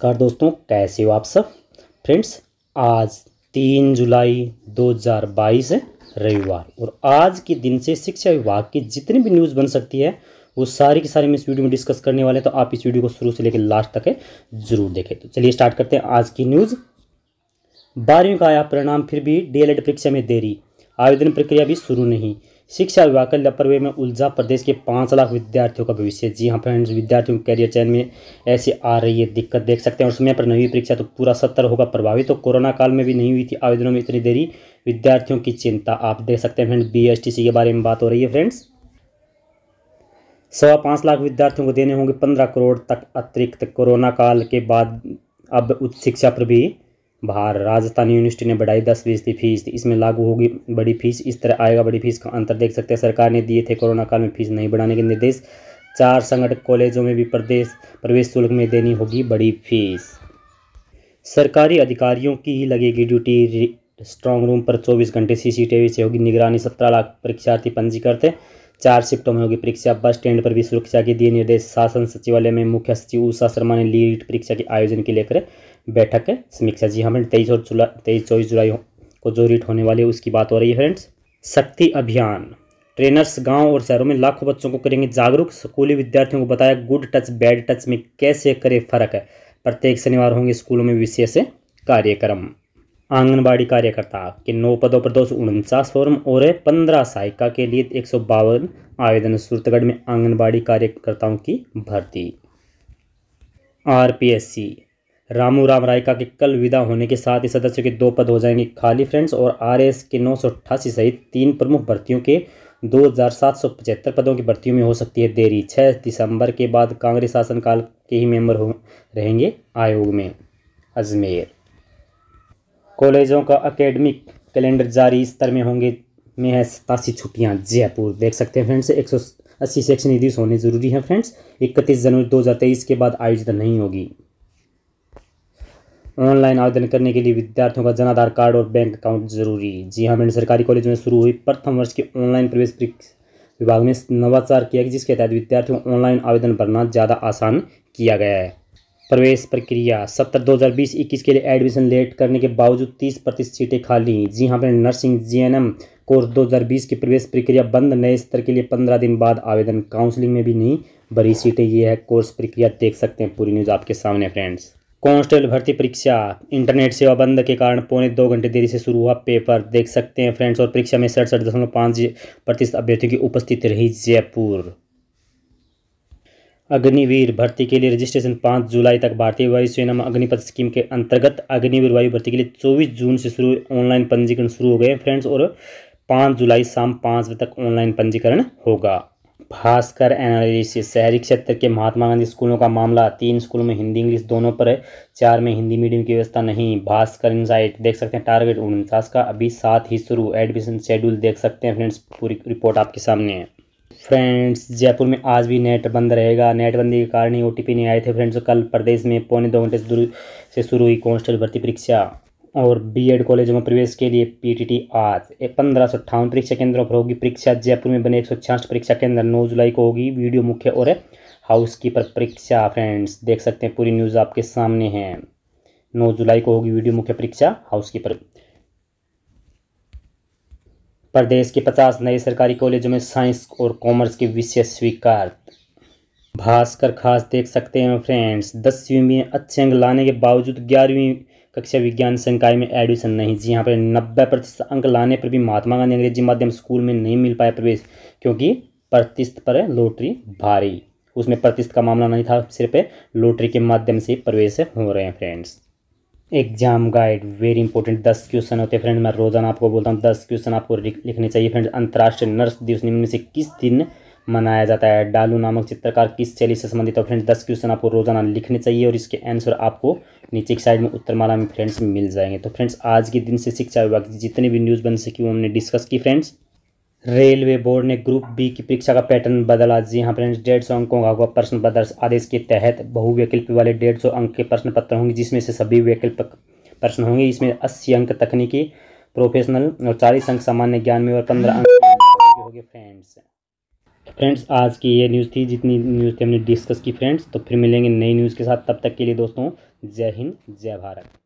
नमस्कार दोस्तों कैसे हो आप सब फ्रेंड्स आज तीन जुलाई 2022 है रविवार और आज के दिन से शिक्षा विभाग की जितनी भी न्यूज़ बन सकती है वो सारी की सारी मैं इस वीडियो में डिस्कस करने वाले हैं तो आप इस वीडियो को शुरू से लेकर लास्ट तक है जरूर देखें तो चलिए स्टार्ट करते हैं आज की न्यूज़ बारहवीं का आया परिणाम फिर भी डी परीक्षा में देरी आवेदन प्रक्रिया भी शुरू नहीं शिक्षा विभाग का लापरवाही में उलझा प्रदेश के पाँच लाख विद्यार्थियों का भविष्य जी हाँ फ्रेंड्स विद्यार्थियों के कैरियर चयन में ऐसी आ रही है दिक्कत देख सकते हैं और समय पर नवी परीक्षा तो पूरा सत्तर होगा प्रभावित तो कोरोना काल में भी नहीं हुई थी आवेदनों में इतनी देरी विद्यार्थियों की चिंता आप देख सकते हैं फ्रेंड बी के बारे में बात हो रही है फ्रेंड्स सवा पाँच लाख विद्यार्थियों को देने होंगे पंद्रह करोड़ तक अतिरिक्त कोरोना काल के बाद अब उच्च शिक्षा पर भी बाहर राजस्थान यूनिवर्सिटी ने बढ़ाई दस फीसदी फीस इसमें लागू होगी बड़ी फीस इस तरह आएगा बड़ी फीस का अंतर देख सकते हैं सरकार ने दिए थे कोरोना काल में फीस नहीं बढ़ाने के निर्देश चार संगठित कॉलेजों में भी प्रदेश प्रवेश शुल्क में देनी होगी बड़ी फीस सरकारी अधिकारियों की ही लगेगी ड्यूटी स्ट्रांग रूम पर चौबीस घंटे सीसीटीवी से होगी निगरानी सत्रह लाख परीक्षार्थी पंजीकृत है चार शिफ्टों में होगी परीक्षा बस स्टैंड पर भी सुरक्षा के दिए निर्देश शासन सचिवालय में मुख्य सचिव उषा शर्मा ने लीट परीक्षा के आयोजन के लेकर बैठक समीक्षा जी हमें हाँ, तेईस और जुलाई तेईस चौबीस जुलाई को जो रीट होने वाली है उसकी बात हो रही है फ्रेंड्स शक्ति अभियान ट्रेनर्स गांव और शहरों में लाखों बच्चों को करेंगे जागरूक स्कूली विद्यार्थियों को बताया गुड टच बैड टच में कैसे करे फर्क है प्रत्येक शनिवार होंगे स्कूलों में विशेष कार्यक्रम आंगनबाड़ी कार्यकर्ता के नौ पदों पर दो सौ उनचास फॉर्म और पंद्रह सहायिका के लिए एक सौ बावन आवेदन सूरतगढ़ में आंगनबाड़ी कार्यकर्ताओं की भर्ती आरपीएससी रामू राम रायका के कल विदा होने के साथ ही सदस्यों के दो पद हो जाएंगे खाली फ्रेंड्स और आरएस के नौ सौ अट्ठासी सहित तीन प्रमुख भर्तियों के दो हजार सात सौ पचहत्तर पदों की भर्तियों में हो सकती है देरी छः दिसंबर के बाद कांग्रेस शासनकाल के ही मेंबर हो रहेंगे आयोग में अजमेर कॉलेजों का अकेडमिक कैलेंडर जारी स्तर में होंगे में है सतासी छुट्टियाँ जयपुर देख सकते हैं फ्रेंड्स एक सौ अस्सी सेक्शन दिवस होने ज़रूरी हैं फ्रेंड्स इकतीस जनवरी दो हज़ार तेईस के बाद आयोजित नहीं होगी ऑनलाइन आवेदन करने के लिए विद्यार्थियों का जन आधार कार्ड और बैंक अकाउंट जरूरी जी हाँ मैंने सरकारी कॉलेज में शुरू हुई प्रथम वर्ष की ऑनलाइन प्रवेश विभाग ने नवाचार किया जिसके तहत विद्यार्थियों को ऑनलाइन आवेदन भरना ज़्यादा आसान किया गया है प्रवेश प्रक्रिया सत्तर दो हज़ार बीस इक्कीस के लिए एडमिशन लेट करने के बावजूद तीस प्रतिशत सीटें खाली जी हाँ friend nursing G N M course दो हज़ार बीस की प्रवेश प्रक्रिया बंद नए स्तर के लिए पंद्रह दिन बाद आवेदन काउंसलिंग में भी नहीं भरी सीटें ये है कोर्स प्रक्रिया देख सकते हैं पूरी न्यूज़ आपके सामने फ्रेंड्स कॉन्स्टेबल भर्ती परीक्षा इंटरनेट सेवा बंद के कारण पौने दो घंटे देरी से शुरू हुआ पेपर देख सकते हैं फ्रेंड्स और परीक्षा में सड़सठ दशमलव पाँच प्रतिशत अभ्यर्थियों की उपस्थिति रही जयपुर अग्निवीर भर्ती के लिए रजिस्ट्रेशन पाँच जुलाई तक भारतीय वायु सेना में अग्निपथ स्कीम के अंतर्गत अग्निवीर वायु भर्ती के लिए चौबीस जून से शुरू ऑनलाइन पंजीकरण शुरू हो गए फ्रेंड्स और पाँच जुलाई शाम पाँच बजे तक ऑनलाइन पंजीकरण होगा भास्कर एनालिसिस शहरी क्षेत्र के महात्मा गांधी स्कूलों का मामला तीन स्कूलों में हिंदी इंग्लिश दोनों पर है चार में हिंदी मीडियम की व्यवस्था नहीं भास्कर इनसाइट देख सकते हैं टारगेट उनचास का अभी साथ ही शुरू एडमिशन शेड्यूल देख सकते हैं फ्रेंड्स पूरी रिपोर्ट आपके सामने है फ्रेंड्स जयपुर में आज भी नेट बंद रहेगा नेट बंदी के कारण ही ओ नहीं आए थे फ्रेंड्स तो कल प्रदेश में पौने दो घंटे से, से शुरू हुई कॉन्स्टेबल भर्ती परीक्षा और बीएड कॉलेजों में प्रवेश के लिए पीटीटी आज पंद्रह सौ अट्ठावन परीक्षा केंद्रों पर होगी परीक्षा जयपुर में बने एक सौ छियासठ परीक्षा केंद्र नौ जुलाई को होगी वीडियो मुख्य और हाउस कीपर परीक्षा फ्रेंड्स देख सकते हैं पूरी न्यूज़ आपके सामने है नौ जुलाई को होगी वीडियो मुख्य परीक्षा हाउस कीपर प्रदेश के 50 नए सरकारी कॉलेजों में साइंस और कॉमर्स के विषय स्वीकार भास्कर खास देख सकते हैं फ्रेंड्स दसवीं में अच्छे अंक लाने के बावजूद ग्यारहवीं कक्षा विज्ञान संकाय में एडमिशन नहीं जी यहाँ पर नब्बे प्रतिशत अंक लाने पर भी महात्मा गांधी अंग्रेजी माध्यम स्कूल में नहीं मिल पाया प्रवेश क्योंकि प्रतिशत पर लॉटरी भारी उसमें प्रतिशत का मामला नहीं था सिर्फ लॉटरी के माध्यम से प्रवेश हो रहे हैं friends exam guide very important दस क्वेश्चन होते हैं फ्रेंड मैं रोजाना आपको बोलता हूँ दस क्वेश्चन आपको लिखने चाहिए फ्रेंड अंतर्राष्ट्रीय नर्स दिवस निम्न से किस दिन मनाया जाता है डालू नामक चित्रकार किस शैली से संबंधित है फ्रेंड दस क्वेश्चन आपको रोजाना लिखने चाहिए और इसके आंसर आपको नीचे की साइड में उत्तरमाला में फ्रेंड्स मिल जाएंगे तो फ्रेंड्स आज के दिन से शिक्षा विभाग जितने भी न्यूज़ बन सकी वो हमने डिस्कस की फ्रेंड्स रेलवे बोर्ड ने ग्रुप बी की परीक्षा का पैटर्न बदला जी हाँ फ्रेंड्स डेढ़ सौ अंकों का होगा प्रश्न पत्र आदेश के तहत बहुविकल्प वाले डेढ़ सौ अंक के प्रश्न पत्र होंगे जिसमें से सभी वैकल्पिक प्रश्न होंगे इसमें अस्सी अंक तकनीकी प्रोफेशनल और चालीस अंक सामान्य ज्ञान में और पंद्रह अंक होंगे फ्रेंड्स फ्रेंड्स आज की ये न्यूज़ थी जितनी न्यूज़ थी हमने डिस्कस की फ्रेंड्स तो फिर मिलेंगे नई न्यूज़ के साथ तब तक के लिए दोस्तों जय हिंद जय भारत